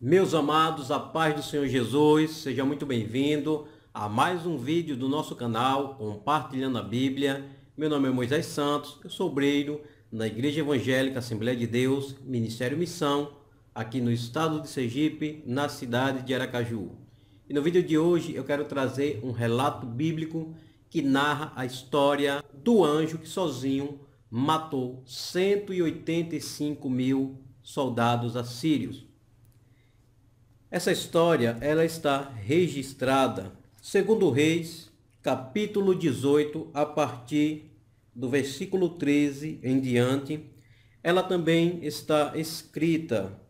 Meus amados, a paz do Senhor Jesus, seja muito bem-vindo a mais um vídeo do nosso canal Compartilhando a Bíblia. Meu nome é Moisés Santos, eu sou obreiro na Igreja Evangélica Assembleia de Deus, Ministério Missão, aqui no estado de Sergipe, na cidade de Aracaju. E no vídeo de hoje eu quero trazer um relato bíblico que narra a história do anjo que sozinho matou 185 mil soldados assírios. Essa história ela está registrada, segundo Reis, capítulo 18, a partir do versículo 13 em diante. Ela também está escrita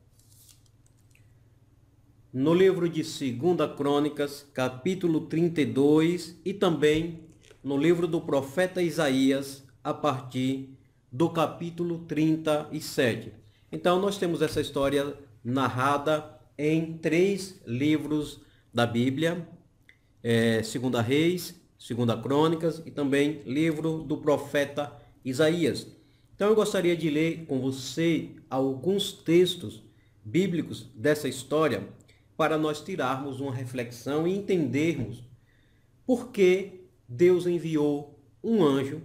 no livro de 2 Crônicas, capítulo 32, e também no livro do profeta Isaías, a partir do capítulo 37. Então, nós temos essa história narrada em três livros da Bíblia, é, Segunda Reis, Segunda Crônicas e também livro do profeta Isaías. Então eu gostaria de ler com você alguns textos bíblicos dessa história para nós tirarmos uma reflexão e entendermos por que Deus enviou um anjo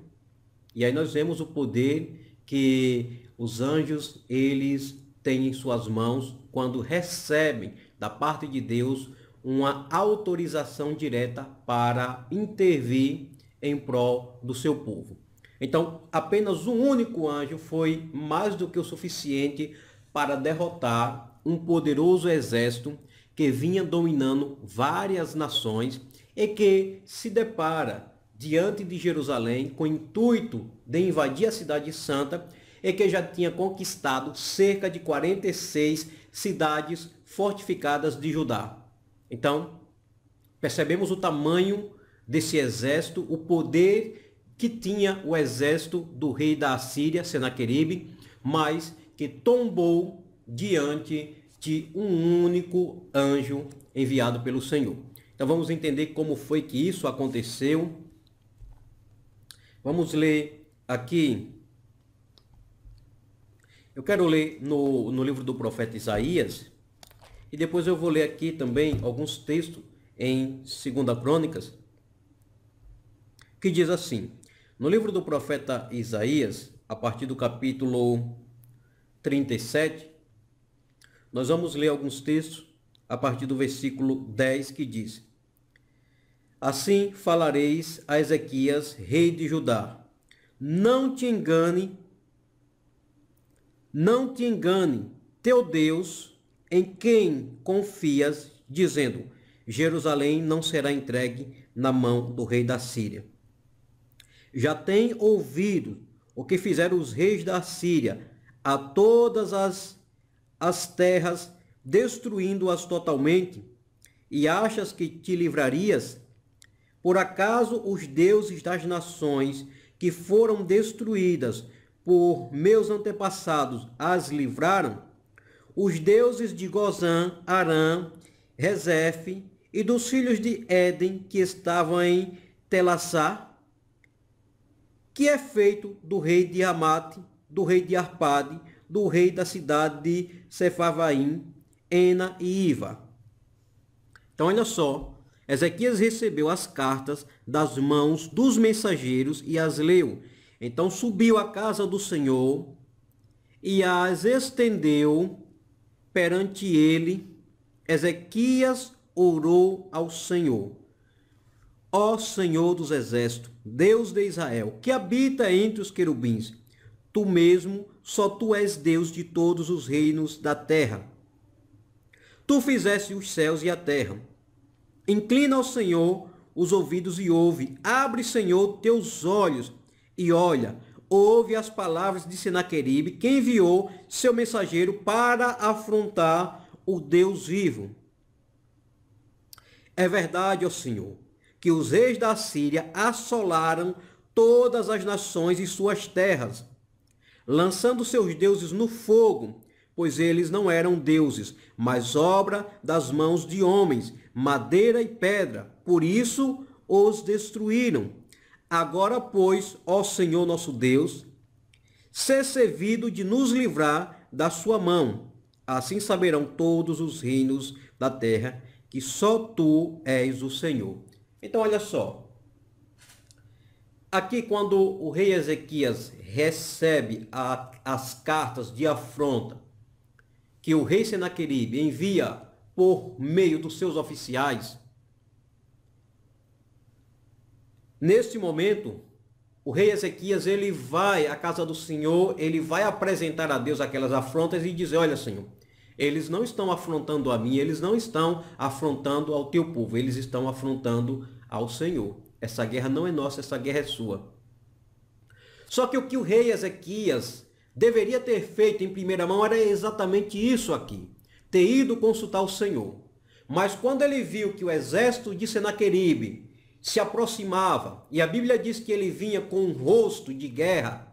e aí nós vemos o poder que os anjos eles têm em suas mãos quando recebem da parte de Deus uma autorização direta para intervir em prol do seu povo. Então, apenas um único anjo foi mais do que o suficiente para derrotar um poderoso exército que vinha dominando várias nações e que se depara diante de Jerusalém com o intuito de invadir a cidade santa e é que já tinha conquistado cerca de 46 cidades fortificadas de Judá. Então, percebemos o tamanho desse exército, o poder que tinha o exército do rei da Assíria, Senaqueribe, mas que tombou diante de um único anjo enviado pelo Senhor. Então vamos entender como foi que isso aconteceu Vamos ler aqui. Eu quero ler no, no livro do profeta Isaías, e depois eu vou ler aqui também alguns textos em 2 Crônicas, que diz assim: No livro do profeta Isaías, a partir do capítulo 37, nós vamos ler alguns textos a partir do versículo 10 que diz: Assim falareis a Ezequias, rei de Judá: Não te engane, não te engane, teu Deus, em quem confias, dizendo: Jerusalém não será entregue na mão do rei da Síria. Já tem ouvido o que fizeram os reis da Síria a todas as, as terras, destruindo-as totalmente, e achas que te livrarias por acaso os deuses das nações que foram destruídas por meus antepassados as livraram? Os deuses de Gozã, Arã, Rezefe e dos filhos de Éden que estavam em Telassá? Que é feito do rei de Amate, do rei de Arpade, do rei da cidade de Sephavaim, Ena e Iva? Então, olha só, Ezequias recebeu as cartas das mãos dos mensageiros e as leu. Então subiu à casa do Senhor e as estendeu perante ele. Ezequias orou ao Senhor. Ó Senhor dos Exércitos, Deus de Israel, que habita entre os querubins, tu mesmo, só tu és Deus de todos os reinos da terra. Tu fizeste os céus e a terra Inclina ao Senhor os ouvidos e ouve. Abre, Senhor, teus olhos e olha. Ouve as palavras de Senaqueribe, que enviou seu mensageiro para afrontar o Deus vivo. É verdade, ó Senhor, que os reis da Síria assolaram todas as nações e suas terras, lançando seus deuses no fogo, pois eles não eram deuses, mas obra das mãos de homens, madeira e pedra, por isso os destruíram. Agora, pois, ó Senhor nosso Deus, ser servido de nos livrar da sua mão. Assim saberão todos os reinos da terra que só tu és o Senhor. Então, olha só. Aqui, quando o rei Ezequias recebe a, as cartas de afronta que o rei Senaqueribe envia por meio dos seus oficiais. Neste momento, o rei Ezequias ele vai à casa do Senhor, ele vai apresentar a Deus aquelas afrontas e dizer: Olha, Senhor, eles não estão afrontando a mim, eles não estão afrontando ao teu povo, eles estão afrontando ao Senhor. Essa guerra não é nossa, essa guerra é sua. Só que o que o rei Ezequias deveria ter feito em primeira mão era exatamente isso aqui ter ido consultar o Senhor. Mas quando ele viu que o exército de Senaqueribe se aproximava, e a Bíblia diz que ele vinha com um rosto de guerra,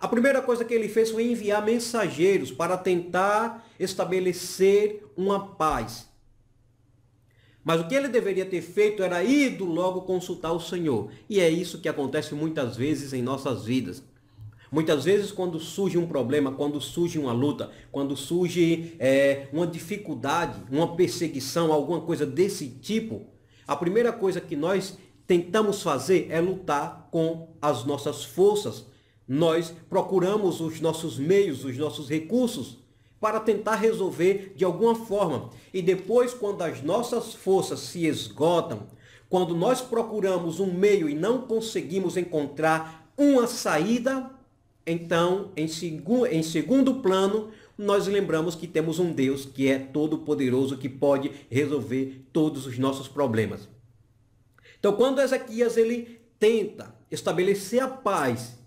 a primeira coisa que ele fez foi enviar mensageiros para tentar estabelecer uma paz. Mas o que ele deveria ter feito era ido logo consultar o Senhor. E é isso que acontece muitas vezes em nossas vidas. Muitas vezes, quando surge um problema, quando surge uma luta, quando surge é, uma dificuldade, uma perseguição, alguma coisa desse tipo, a primeira coisa que nós tentamos fazer é lutar com as nossas forças. Nós procuramos os nossos meios, os nossos recursos para tentar resolver de alguma forma. E depois, quando as nossas forças se esgotam, quando nós procuramos um meio e não conseguimos encontrar uma saída, então, em, segu em segundo plano, nós lembramos que temos um Deus que é todo-poderoso, que pode resolver todos os nossos problemas. Então, quando Ezequias ele tenta estabelecer a paz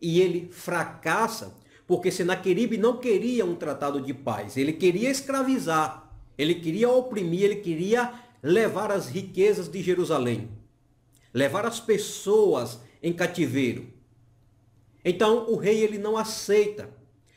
e ele fracassa, porque Senaqueribe não queria um tratado de paz, ele queria escravizar, ele queria oprimir, ele queria levar as riquezas de Jerusalém, levar as pessoas em cativeiro. Então o rei ele não aceita.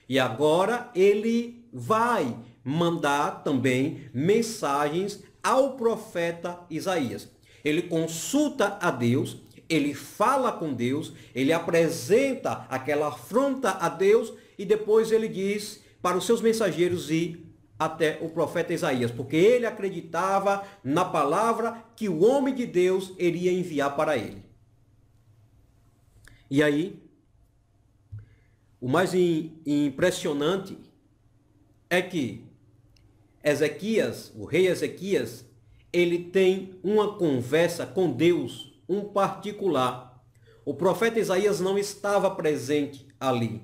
E agora ele vai mandar também mensagens ao profeta Isaías. Ele consulta a Deus, ele fala com Deus, ele apresenta aquela afronta a Deus e depois ele diz para os seus mensageiros ir até o profeta Isaías, porque ele acreditava na palavra que o homem de Deus iria enviar para ele. E aí, o mais in, impressionante é que Ezequias, o rei Ezequias, ele tem uma conversa com Deus, um particular. O profeta Isaías não estava presente ali,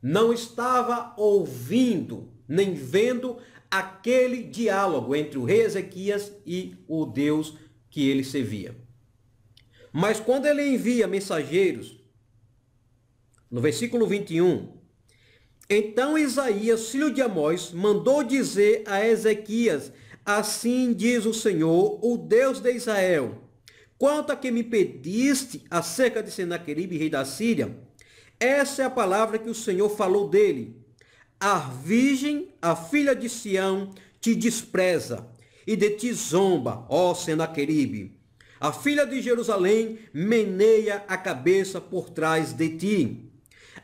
não estava ouvindo nem vendo aquele diálogo entre o rei Ezequias e o Deus que ele servia. Mas quando ele envia mensageiros no versículo 21. Então Isaías, filho de Amós, mandou dizer a Ezequias: Assim diz o Senhor, o Deus de Israel: Quanto a que me pediste acerca de Senaqueribe, rei da Síria, essa é a palavra que o Senhor falou dele. A virgem, a filha de Sião, te despreza e de ti zomba, ó Senaqueribe. A filha de Jerusalém meneia a cabeça por trás de ti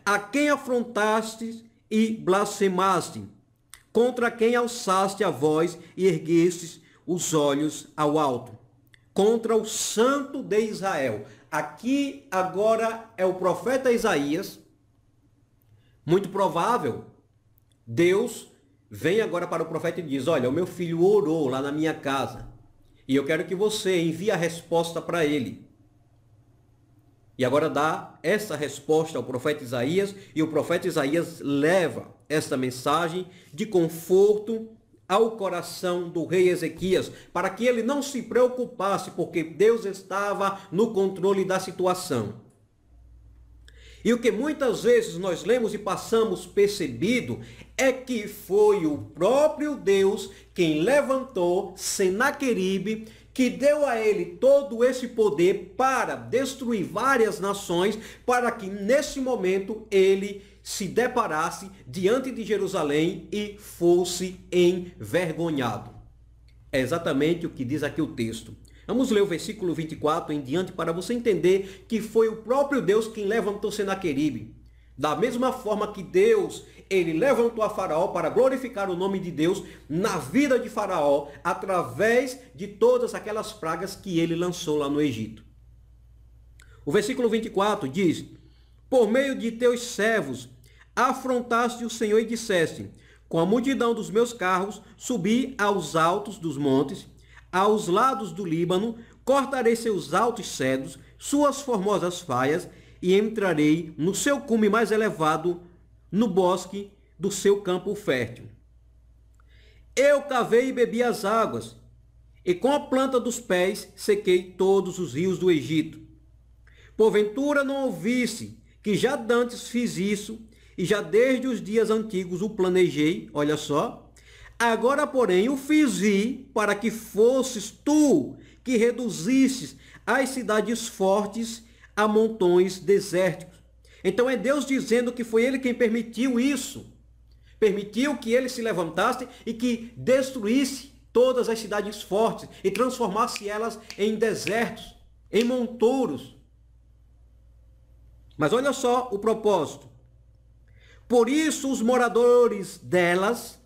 a quem afrontastes e blasfemaste, contra quem alçaste a voz e erguestes os olhos ao alto, contra o santo de Israel. Aqui agora é o profeta Isaías, muito provável, Deus vem agora para o profeta e diz: Olha, o meu filho orou lá na minha casa, e eu quero que você envie a resposta para ele. E agora dá essa resposta ao profeta Isaías, e o profeta Isaías leva essa mensagem de conforto ao coração do rei Ezequias, para que ele não se preocupasse, porque Deus estava no controle da situação. E o que muitas vezes nós lemos e passamos percebido é que foi o próprio Deus quem levantou Senaqueribe que deu a ele todo esse poder para destruir várias nações, para que nesse momento ele se deparasse diante de Jerusalém e fosse envergonhado. É exatamente o que diz aqui o texto. Vamos ler o versículo 24 em diante para você entender que foi o próprio Deus quem levantou Senaqueribe. Da mesma forma que Deus ele levantou a Faraó para glorificar o nome de Deus na vida de Faraó, através de todas aquelas pragas que ele lançou lá no Egito. O versículo 24 diz: Por meio de teus servos afrontaste o Senhor e disseste: Com a multidão dos meus carros subi aos altos dos montes, aos lados do Líbano, cortarei seus altos cedros, suas formosas faias, e entrarei no seu cume mais elevado no bosque do seu campo fértil. Eu cavei e bebi as águas, e com a planta dos pés sequei todos os rios do Egito. Porventura não ouvisse que já dantes fiz isso, e já desde os dias antigos o planejei, olha só. Agora, porém, o fiz ir para que fosses tu que reduzisses as cidades fortes a montões desérticos então é Deus dizendo que foi ele quem permitiu isso. Permitiu que ele se levantasse e que destruísse todas as cidades fortes e transformasse elas em desertos, em montouros. Mas olha só o propósito. Por isso os moradores delas,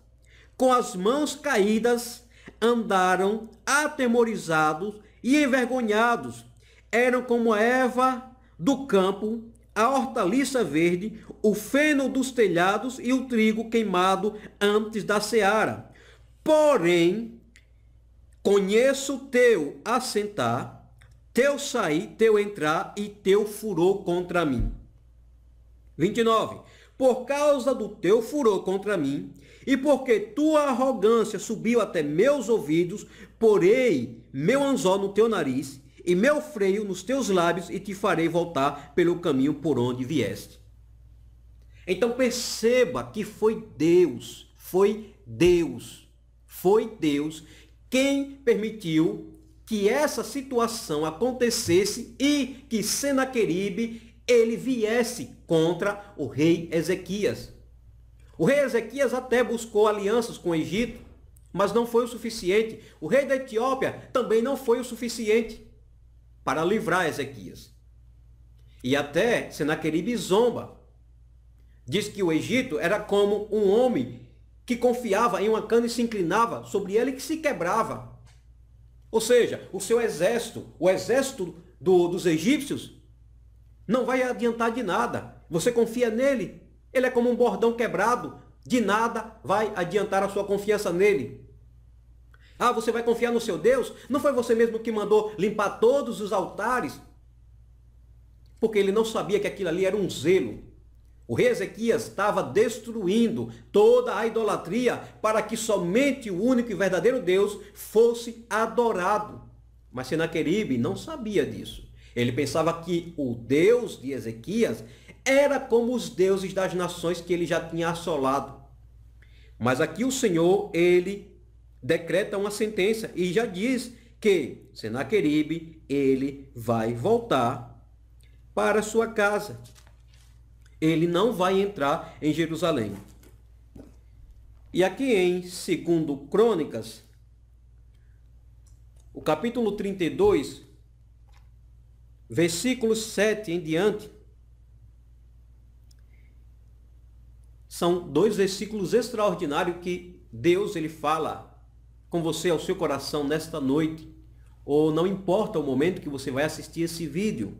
com as mãos caídas, andaram atemorizados e envergonhados. Eram como Eva do campo a hortaliça verde, o feno dos telhados e o trigo queimado antes da seara. Porém, conheço teu assentar, teu sair, teu entrar e teu furor contra mim. 29. Por causa do teu furor contra mim, e porque tua arrogância subiu até meus ouvidos, porei meu anzol no teu nariz e meu freio nos teus lábios e te farei voltar pelo caminho por onde vieste. Então perceba que foi Deus, foi Deus, foi Deus quem permitiu que essa situação acontecesse e que Senaqueribe ele viesse contra o rei Ezequias. O rei Ezequias até buscou alianças com o Egito, mas não foi o suficiente. O rei da Etiópia também não foi o suficiente para livrar Ezequias. E até Senaqueribe zomba. Diz que o Egito era como um homem que confiava em uma cana e se inclinava sobre ela e que se quebrava. Ou seja, o seu exército, o exército do, dos egípcios, não vai adiantar de nada. Você confia nele, ele é como um bordão quebrado, de nada vai adiantar a sua confiança nele. Ah, você vai confiar no seu Deus? Não foi você mesmo que mandou limpar todos os altares? Porque ele não sabia que aquilo ali era um zelo. O rei Ezequias estava destruindo toda a idolatria para que somente o único e verdadeiro Deus fosse adorado. Mas Senaqueribe não sabia disso. Ele pensava que o Deus de Ezequias era como os deuses das nações que ele já tinha assolado. Mas aqui o Senhor, ele decreta uma sentença e já diz que Senaqueribe, ele vai voltar para sua casa. Ele não vai entrar em Jerusalém. E aqui em 2 Crônicas, o capítulo 32, versículo 7 em diante, são dois versículos extraordinários que Deus ele fala com você ao seu coração nesta noite, ou não importa o momento que você vai assistir esse vídeo.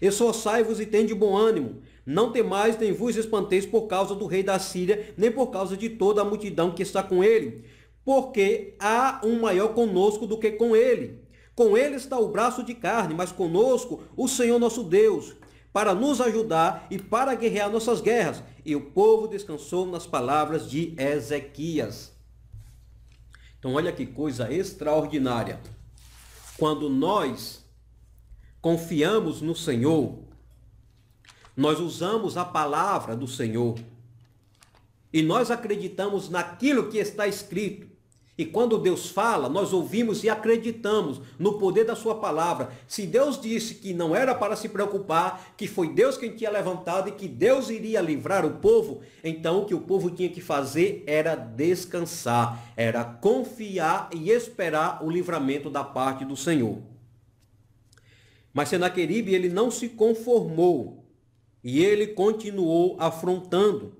Esforçai-vos e de bom ânimo. Não temais nem vos espanteis por causa do rei da Síria, nem por causa de toda a multidão que está com ele, porque há um maior conosco do que com ele. Com ele está o braço de carne, mas conosco o Senhor nosso Deus, para nos ajudar e para guerrear nossas guerras. E o povo descansou nas palavras de Ezequias. Então, olha que coisa extraordinária. Quando nós confiamos no Senhor, nós usamos a palavra do Senhor e nós acreditamos naquilo que está escrito, e quando Deus fala, nós ouvimos e acreditamos no poder da sua palavra. Se Deus disse que não era para se preocupar, que foi Deus quem tinha levantado e que Deus iria livrar o povo, então o que o povo tinha que fazer era descansar, era confiar e esperar o livramento da parte do Senhor. Mas Senaqueribe ele não se conformou e ele continuou afrontando.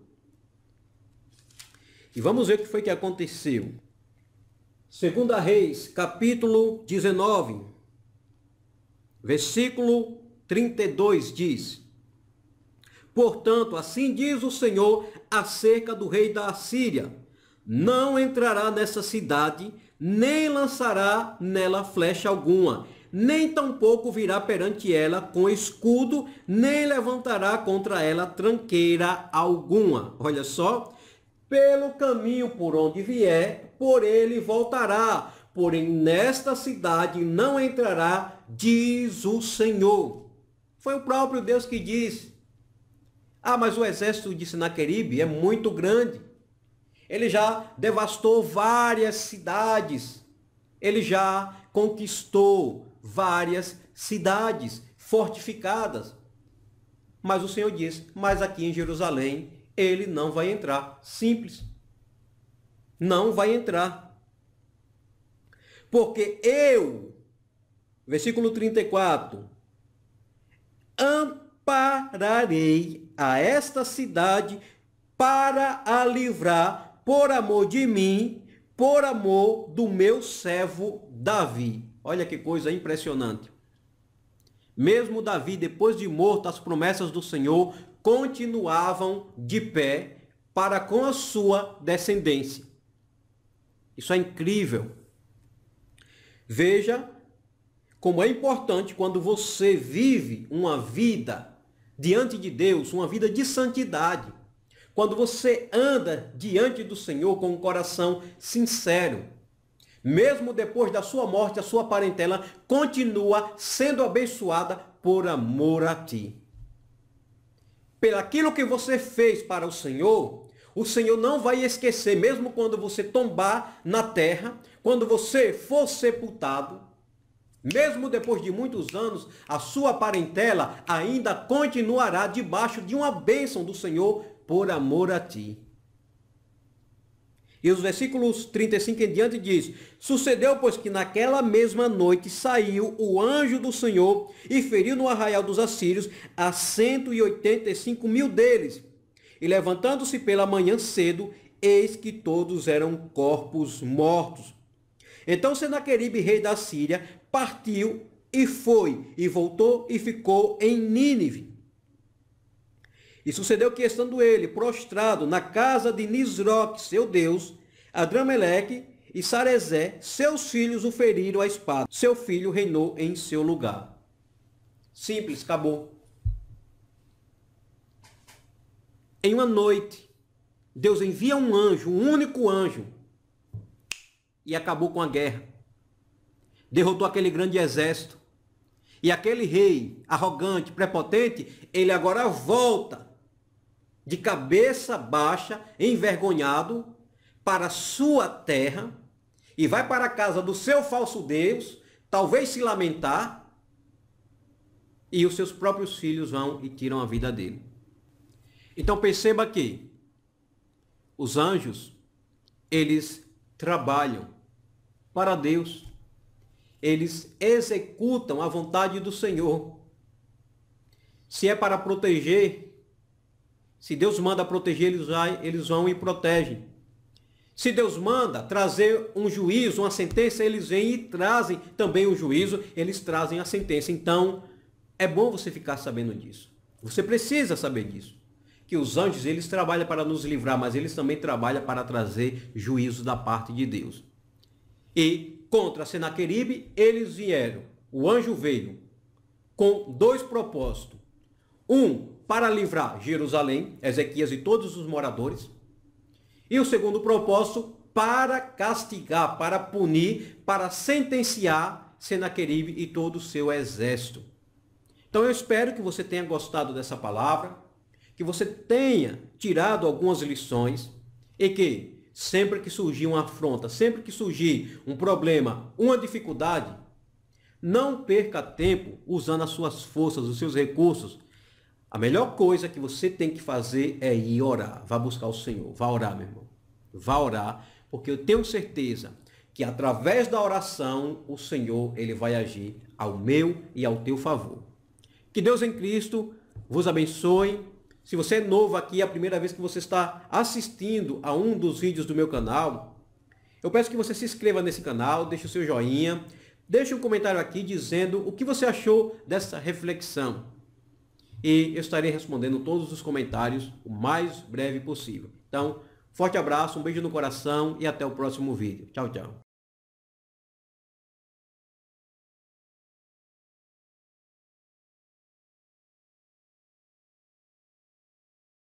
E vamos ver o que foi que aconteceu. Segunda Reis, capítulo 19, versículo 32 diz: Portanto, assim diz o Senhor acerca do rei da Assíria: Não entrará nessa cidade, nem lançará nela flecha alguma, nem tampouco virá perante ela com escudo, nem levantará contra ela tranqueira alguma. Olha só, pelo caminho por onde vier, por ele voltará, porém nesta cidade não entrará, diz o Senhor. Foi o próprio Deus que disse. Ah, mas o exército de Sinaquerib é muito grande. Ele já devastou várias cidades. Ele já conquistou várias cidades fortificadas. Mas o Senhor diz: Mas aqui em Jerusalém ele não vai entrar. Simples. Não vai entrar. Porque eu, versículo 34, ampararei a esta cidade para a livrar por amor de mim, por amor do meu servo Davi. Olha que coisa impressionante. Mesmo Davi, depois de morto, as promessas do Senhor continuavam de pé para com a sua descendência. Isso é incrível. Veja como é importante quando você vive uma vida diante de Deus, uma vida de santidade. Quando você anda diante do Senhor com um coração sincero, mesmo depois da sua morte, a sua parentela continua sendo abençoada por amor a ti aquilo que você fez para o Senhor, o Senhor não vai esquecer, mesmo quando você tombar na terra, quando você for sepultado, mesmo depois de muitos anos, a sua parentela ainda continuará debaixo de uma bênção do Senhor por amor a ti. E os versículos 35 em diante diz: Sucedeu, pois, que naquela mesma noite saiu o anjo do Senhor e feriu no arraial dos assírios a 185 mil deles. E levantando-se pela manhã cedo, eis que todos eram corpos mortos. Então Senaqueribe, rei da Síria, partiu e foi, e voltou e ficou em Nínive e sucedeu que, estando ele prostrado na casa de Nisroque, seu deus, Adrameleque e Sarezé, seus filhos o feriram à espada. Seu filho reinou em seu lugar. Simples, acabou. Em uma noite, Deus envia um anjo, um único anjo, e acabou com a guerra. Derrotou aquele grande exército. E aquele rei arrogante, prepotente, ele agora volta de cabeça baixa, envergonhado, para sua terra e vai para a casa do seu falso Deus, talvez se lamentar, e os seus próprios filhos vão e tiram a vida dele. Então perceba que os anjos, eles trabalham para Deus. Eles executam a vontade do Senhor. Se é para proteger se Deus manda proteger, eles, vai, eles vão e protegem. Se Deus manda trazer um juízo, uma sentença, eles vêm e trazem também o juízo, eles trazem a sentença. Então, é bom você ficar sabendo disso. Você precisa saber disso. Que os anjos, eles trabalham para nos livrar, mas eles também trabalham para trazer juízo da parte de Deus. E contra Senaqueribe, eles vieram. O anjo veio com dois propósitos. Um, para livrar Jerusalém, Ezequias e todos os moradores. E o segundo propósito, para castigar, para punir, para sentenciar Senaqueribe e todo o seu exército. Então eu espero que você tenha gostado dessa palavra, que você tenha tirado algumas lições e que sempre que surgir uma afronta, sempre que surgir um problema, uma dificuldade, não perca tempo usando as suas forças, os seus recursos a melhor coisa que você tem que fazer é ir orar. Vá buscar o Senhor. Vá orar, meu irmão. Vá orar, porque eu tenho certeza que através da oração o Senhor ele vai agir ao meu e ao teu favor. Que Deus em Cristo vos abençoe. Se você é novo aqui, é a primeira vez que você está assistindo a um dos vídeos do meu canal, eu peço que você se inscreva nesse canal, deixe o seu joinha, deixe um comentário aqui dizendo o que você achou dessa reflexão e eu estarei respondendo todos os comentários o mais breve possível. Então, forte abraço, um beijo no coração e até o próximo vídeo. Tchau, tchau.